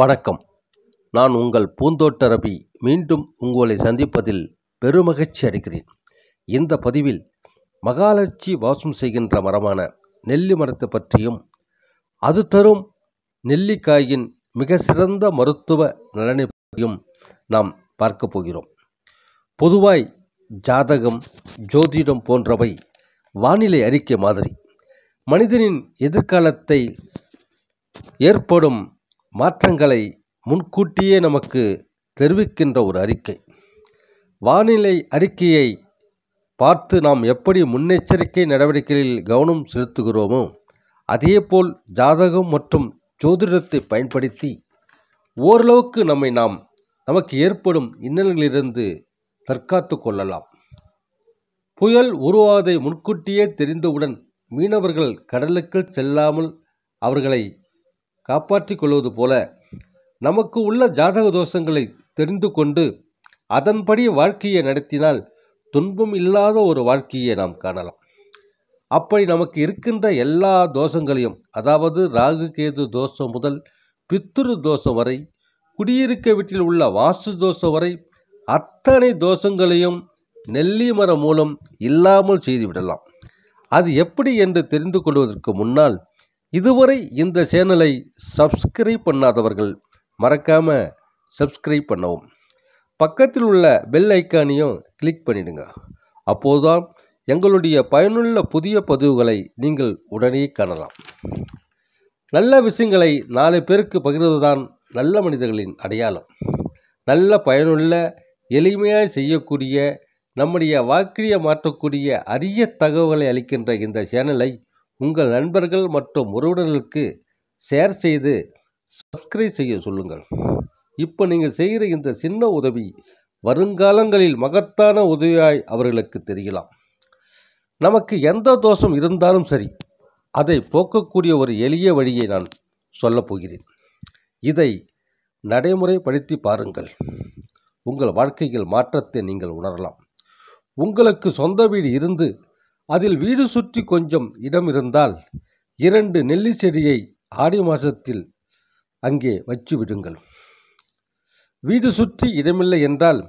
வணக்கம் நான் உங்கள் பூந்தோட்ட ரவி மீண்டும் உங்களை சந்திப்பதில் பெருமகிழ்ச்சி அடைகிறேன் இந்த பதிவில் மகாலட்சி வாசம் செய்கின்ற மரமான நெல்லி மரத்தை பற்றியும் அது தரும் நெல்லிக்காயின் மிக சிறந்த மருத்துவ நலனை பற்றியும் நாம் பார்க்கப் போகிறோம் பொதுவாய் ஜாதகம் ஜோதிடம் போன்றவை வானிலை அறிக்கை மாதிரி மனிதனின் எதிர்காலத்தை ஏற்படும் மாற்றங்களை முன்கூட்டியே நமக்கு தெரிவிக்கின்ற ஒரு அறிக்கை வானிலை அறிக்கையை பார்த்து நாம் எப்படி முன்னெச்சரிக்கை நடவடிக்கைகளில் கவனம் செலுத்துகிறோமோ அதேபோல் ஜாதகம் மற்றும் ஜோதிடத்தை பயன்படுத்தி ஓரளவுக்கு நம்மை நாம் நமக்கு ஏற்படும் இன்னல்களிலிருந்து தற்காத்து கொள்ளலாம் புயல் உருவாதை முன்கூட்டியே தெரிந்தவுடன் மீனவர்கள் கடலுக்குள் செல்லாமல் அவர்களை காப்பாற்றிக் கொள்வது போல நமக்கு உள்ள ஜாதக தோஷங்களை தெரிந்து கொண்டு அதன்படி வாழ்க்கையை நடத்தினால் துன்பம் இல்லாத ஒரு வாழ்க்கையை நாம் காணலாம் அப்படி நமக்கு இருக்கின்ற எல்லா தோஷங்களையும் அதாவது ராகு கேது தோஷம் முதல் பித்துரு தோஷம் வரை குடியிருக்க வீட்டில் உள்ள வாசு தோஷம் வரை அத்தனை தோஷங்களையும் நெல்லி மரம் மூலம் இல்லாமல் செய்துவிடலாம் அது எப்படி என்று தெரிந்து கொள்வதற்கு முன்னால் இதுவரை இந்த சேனலை சப்ஸ்கிரைப் பண்ணாதவர்கள் மறக்காமல் சப்ஸ்கிரைப் பண்ணவும் பக்கத்தில் உள்ள பெல் ஐக்கானையும் கிளிக் பண்ணிடுங்க அப்போதுதான் எங்களுடைய பயனுள்ள புதிய பதிவுகளை நீங்கள் உடனே காணலாம் நல்ல விஷயங்களை நாலு பேருக்கு பகிர்வது தான் நல்ல மனிதர்களின் அடையாளம் நல்ல பயனுள்ள எளிமையாக செய்யக்கூடிய நம்முடைய வாழ்க்கையை மாற்றக்கூடிய அரிய தகவல்களை அளிக்கின்ற இந்த சேனலை உங்கள் நண்பர்கள் மற்றும் உறவினர்களுக்கு ஷேர் செய்து சப்ஸ்கிரைப் செய்ய சொல்லுங்கள் இப்போ நீங்கள் செய்கிற இந்த சின்ன உதவி வருங்காலங்களில் மகத்தான உதவியாய் அவர்களுக்கு தெரியலாம் நமக்கு எந்த தோஷம் இருந்தாலும் சரி அதை போக்கக்கூடிய ஒரு எளிய வழியை நான் சொல்லப் போகிறேன் இதை நடைமுறைப்படுத்தி பாருங்கள் உங்கள் வாழ்க்கையில் மாற்றத்தை நீங்கள் உணரலாம் உங்களுக்கு சொந்த வீடு இருந்து அதில் வீடு சுற்றி கொஞ்சம் இடம் இருந்தால் இரண்டு நெல்லி செடியை ஆடி மாதத்தில் அங்கே வச்சு விடுங்கள் வீடு சுற்றி இடமில்லை என்றால்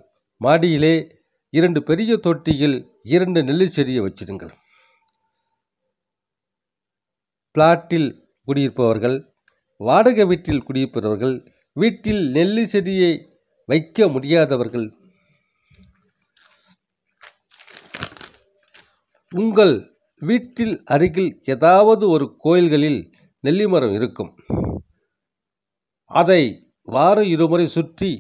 மாடியிலே இரண்டு பெரிய தொட்டியில் இரண்டு நெல்லி செடியை வச்சிடுங்கள் பிளாட்டில் குடியிருப்பவர்கள் வாடகை வீட்டில் குடியிருப்பவர்கள் வீட்டில் நெல்லி செடியை வைக்க முடியாதவர்கள் உங்கள் வீட்டில் அருகில் ஏதாவது ஒரு கோயில்களில் நெல்லி மரம் இருக்கும் அதை வாரம் இருமுறை சுற்றி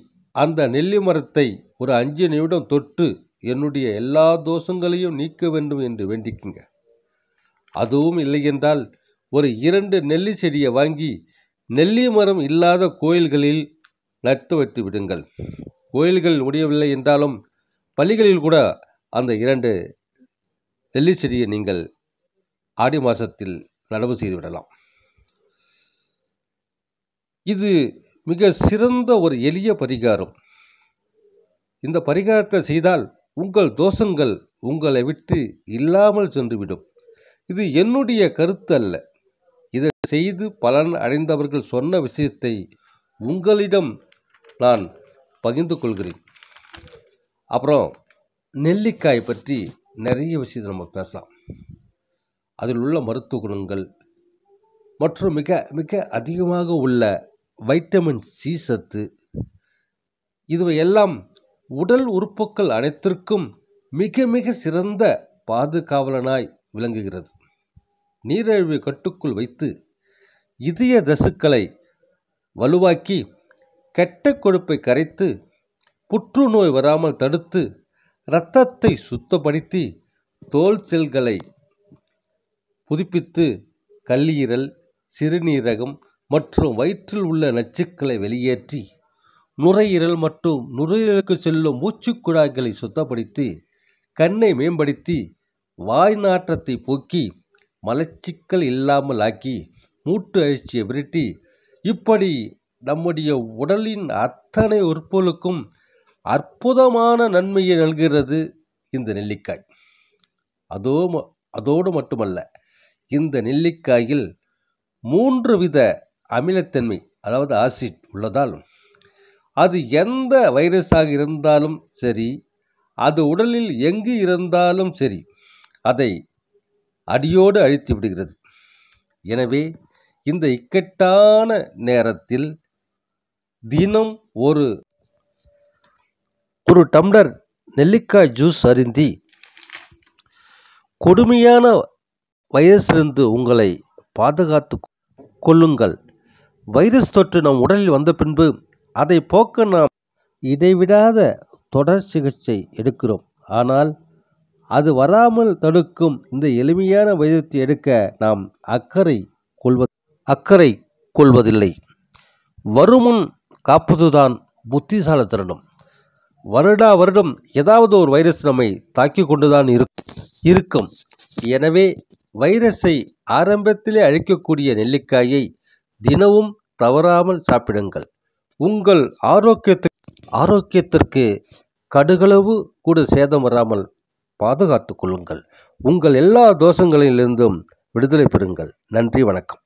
அந்த நெல்லி மரத்தை ஒரு அஞ்சு நிமிடம் தொட்டு என்னுடைய எல்லா தோஷங்களையும் நீக்க வேண்டும் என்று வேண்டிக்குங்க அதுவும் இல்லை என்றால் ஒரு இரண்டு நெல்லி செடியை வாங்கி நெல்லி மரம் இல்லாத கோயில்களில் நட்டு வைத்து விடுங்கள் கோயில்கள் முடியவில்லை என்றாலும் பள்ளிகளில் கூட அந்த இரண்டு நெல்லி செடியை நீங்கள் ஆடி மாதத்தில் நடவு செய்துவிடலாம் இது மிக சிறந்த ஒரு எளிய பரிகாரம் இந்த பரிகாரத்தை செய்தால் உங்கள் தோஷங்கள் உங்களை விட்டு இல்லாமல் சென்றுவிடும் இது என்னுடைய கருத்து அல்ல இதை செய்து பலன் அடைந்தவர்கள் சொன்ன விஷயத்தை உங்களிடம் நான் பகிர்ந்து கொள்கிறேன் அப்புறம் நெல்லிக்காய் பற்றி நிறைய விஷயத்தை நம்ம பேசலாம் அதில் உள்ள மருத்துவ குணங்கள் மற்றும் மிக மிக அதிகமாக உள்ள வைட்டமின் சி சத்து இதுவை எல்லாம் உடல் உறுப்புக்கள் அனைத்திற்கும் மிக மிக சிறந்த பாதுகாவலனாய் விளங்குகிறது நீரிழிவு கட்டுக்குள் வைத்து இதய தசுக்களை வலுவாக்கி கெட்ட கொழுப்பை கரைத்து புற்றுநோய் வராமல் தடுத்து இரத்தத்தை சுத்தப்படுத்தி தோல் செல்களை புதுப்பித்து கல்லீரல் சிறுநீரகம் மற்றும் வயிற்றில் உள்ள நச்சுக்களை வெளியேற்றி நுரையீரல் மற்றும் நுரையீரலுக்கு செல்லும் மூச்சுக்குழாய்களை சுத்தப்படுத்தி கண்ணை மேம்படுத்தி வாய் நாற்றத்தை போக்கி மலச்சிக்கல் இல்லாமல் ஆக்கி மூட்டு அழிச்சியை விரட்டி இப்படி நம்முடைய உடலின் அத்தனை உறுப்புகளுக்கும் அற்புதமான நன்மையை நல்கிறது இந்த நெல்லிக்காய் அதோ அதோடு மட்டுமல்ல இந்த நெல்லிக்காயில் மூன்று வித அமிலத்தன்மை அதாவது ஆசிட் உள்ளதால் அது எந்த வைரஸாக இருந்தாலும் சரி அது உடலில் எங்கு இருந்தாலும் சரி அதை அடியோடு அழித்து விடுகிறது எனவே இந்த இக்கட்டான நேரத்தில் தினம் ஒரு ஒரு டம்ளர் நெல்லிக்காய் ஜூஸ் அருந்தி கொடுமையான வைரஸிலிருந்து உங்களை பாதுகாத்து கொள்ளுங்கள் வைரஸ் தொற்று நம் உடலில் வந்த பின்பு அதை போக்க நாம் இடைவிடாத தொடர் சிகிச்சை எடுக்கிறோம் ஆனால் அது வராமல் தடுக்கும் இந்த எளிமையான வைரத்தை எடுக்க நாம் அக்கறை கொள்வ அக்கறை கொள்வதில்லை வருமுன் காப்பதுதான் புத்திசால தருணம் வருடா வருடம் ஏதாவது ஒரு வைரஸ் நம்மை தாக்கி கொண்டுதான் இருக்கும் எனவே வைரஸை ஆரம்பத்திலே அழிக்கக்கூடிய நெல்லிக்காயை தினமும் தவறாமல் சாப்பிடுங்கள் உங்கள் ஆரோக்கியத்து ஆரோக்கியத்திற்கு கடுகளவு கூட சேதம் வராமல் பாதுகாத்து கொள்ளுங்கள் உங்கள் எல்லா தோஷங்களிலிருந்தும் விடுதலை பெறுங்கள் நன்றி வணக்கம்